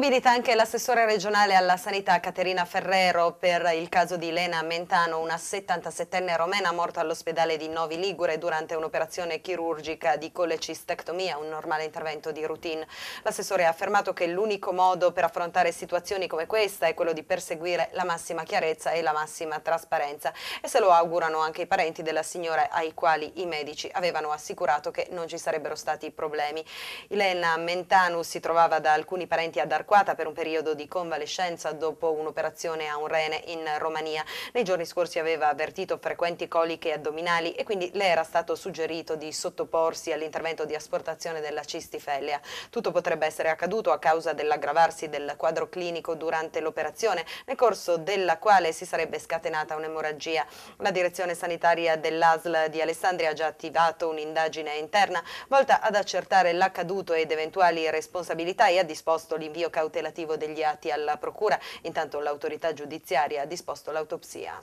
mobilita anche l'assessore regionale alla sanità Caterina Ferrero per il caso di Lena Mentano, una 77enne romena morta all'ospedale di Novi Ligure durante un'operazione chirurgica di colecistectomia, un normale intervento di routine. L'assessore ha affermato che l'unico modo per affrontare situazioni come questa è quello di perseguire la massima chiarezza e la massima trasparenza e se lo augurano anche i parenti della signora ai quali i medici avevano assicurato che non ci sarebbero stati problemi. Lena Mentano si trovava da alcuni parenti ad Arcola evacuata per un periodo di convalescenza dopo un'operazione a un rene in Romania. Nei giorni scorsi aveva avvertito frequenti coliche addominali e quindi le era stato suggerito di sottoporsi all'intervento di asportazione della cistifellea. Tutto potrebbe essere accaduto a causa dell'aggravarsi del quadro clinico durante l'operazione, nel corso della quale si sarebbe scatenata un'emorragia. La direzione sanitaria dell'ASL di Alessandria ha già attivato un'indagine interna volta ad accertare l'accaduto ed eventuali responsabilità e ha disposto l'invio cautelativo degli atti alla Procura, intanto l'autorità giudiziaria ha disposto l'autopsia.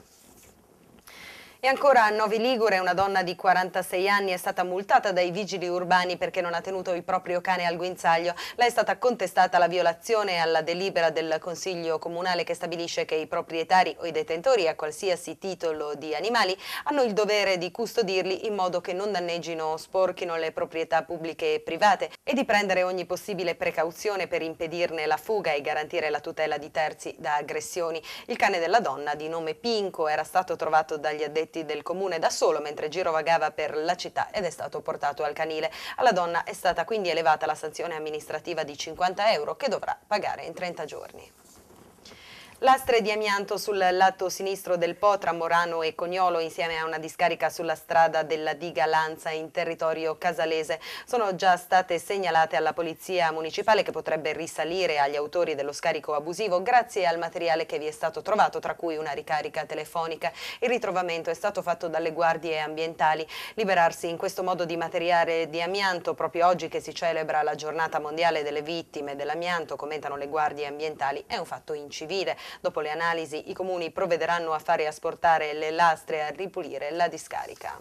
E ancora a Novi Ligure una donna di 46 anni è stata multata dai vigili urbani perché non ha tenuto il proprio cane al guinzaglio. Lei è stata contestata la violazione alla delibera del Consiglio Comunale che stabilisce che i proprietari o i detentori a qualsiasi titolo di animali hanno il dovere di custodirli in modo che non danneggino o sporchino le proprietà pubbliche e private e di prendere ogni possibile precauzione per impedirne la fuga e garantire la tutela di terzi da aggressioni. Il cane della donna, di nome Pinco, era stato trovato dagli addetti foresti del comune da solo mentre girovagava per la città ed è stato portato al canile. Alla donna è stata quindi elevata la sanzione amministrativa di 50 euro che dovrà pagare in 30 giorni. Lastre di amianto sul lato sinistro del Po tra Morano e Cognolo insieme a una discarica sulla strada della diga Lanza in territorio casalese sono già state segnalate alla polizia municipale che potrebbe risalire agli autori dello scarico abusivo grazie al materiale che vi è stato trovato tra cui una ricarica telefonica. Il ritrovamento è stato fatto dalle guardie ambientali. Liberarsi in questo modo di materiale di amianto proprio oggi che si celebra la giornata mondiale delle vittime dell'amianto commentano le guardie ambientali è un fatto incivile Dopo le analisi i comuni provvederanno a fare asportare le lastre e a ripulire la discarica.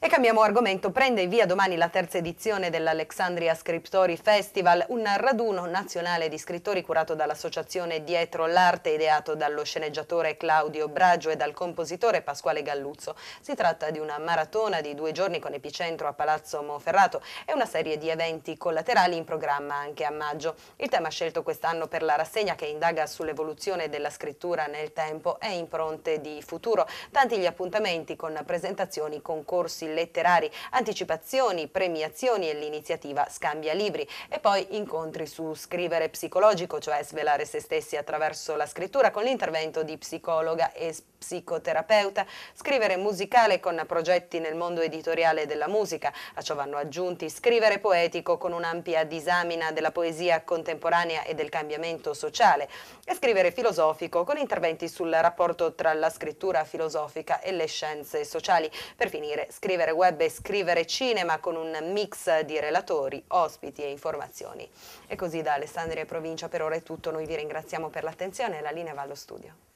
E cambiamo argomento, prende via domani la terza edizione dell'Alexandria Scriptori Festival, un raduno nazionale di scrittori curato dall'associazione Dietro l'Arte, ideato dallo sceneggiatore Claudio Bragio e dal compositore Pasquale Galluzzo. Si tratta di una maratona di due giorni con epicentro a Palazzo Monferrato e una serie di eventi collaterali in programma anche a maggio. Il tema scelto quest'anno per la rassegna che indaga sull'evoluzione della scrittura nel tempo è impronte di futuro. Tanti gli appuntamenti con presentazioni, concorsi, letterari, anticipazioni, premiazioni e l'iniziativa Scambia Libri e poi incontri su scrivere psicologico, cioè svelare se stessi attraverso la scrittura con l'intervento di psicologa e psicoterapeuta, scrivere musicale con progetti nel mondo editoriale della musica, a ciò vanno aggiunti scrivere poetico con un'ampia disamina della poesia contemporanea e del cambiamento sociale e scrivere filosofico con interventi sul rapporto tra la scrittura filosofica e le scienze sociali. Per finire, scrivere web e scrivere cinema con un mix di relatori, ospiti e informazioni. E così da Alessandria e Provincia per ora è tutto, noi vi ringraziamo per l'attenzione e la linea va allo studio.